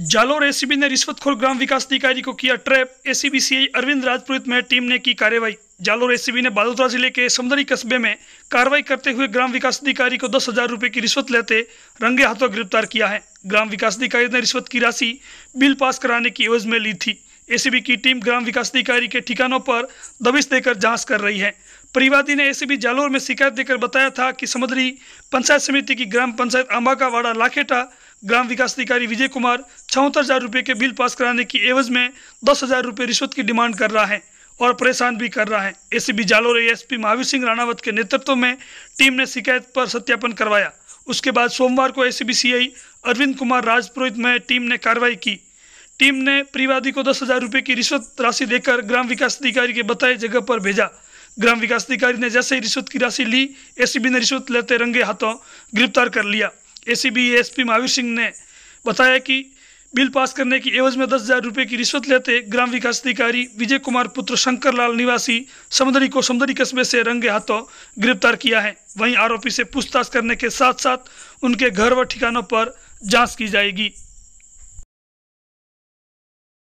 Jalore ACB ने रिश्वतखोर ग्राम विकास अधिकारी को किया trap ACB CI Arvind Rajpurohit में टीम ने की कार्रवाई जालोर एसीबी ने बालोतरा जिले के समुद्री कस्बे में कार्रवाई करते हुए ग्राम विकास अधिकारी को दस हजार रूपए की रिश्वत लेते रंगे हाथों गिरफ्तार किया है ग्राम विकास अधिकारी ने रिश्वत की राशि बिल पास कराने की एवज में ली थी एसीबी की टीम ग्राम विकास अधिकारी के ठिकानों पर दबिश देकर जांच कर रही है परिवादी ने एसीबी जालोर में शिकायत देकर बताया था कि समुद्री पंचायत समिति की ग्राम पंचायत वाड़ा लाखेटा ग्राम विकास अधिकारी विजय कुमार छहत्तर हज़ार रुपए के बिल पास कराने की एवज में दस हज़ार रुपए रिश्वत की डिमांड कर रहा है और परेशान भी कर रहा है एसीबी जालोर एएसपी महावीर सिंह राणावत के नेतृत्व में टीम ने शिकायत पर सत्यापन करवाया उसके बाद सोमवार को एसीबी सीआई अरविंद कुमार राजपुरोहित में टीम ने कार्रवाई की टीम ने प्रीवादी को दस हज़ार रुपये की रिश्वत राशि देकर ग्राम विकास अधिकारी के बताए जगह पर भेजा ग्राम विकास अधिकारी ने जैसे ही रिश्वत की राशि ली एसीबी ने रिश्वत लेते रंगे हाथों गिरफ्तार कर लिया एसीबी एसपी महावीर सिंह ने बताया कि बिल पास करने की एवज में दस हजार रुपये की रिश्वत लेते ग्राम विकास अधिकारी विजय कुमार पुत्र शंकरलाल निवासी समुद्री को समुद्री कस्बे से रंगे हाथों गिरफ्तार किया है वहीं आरोपी से पूछताछ करने के साथ साथ उनके घर व ठिकानों पर जांच की जाएगी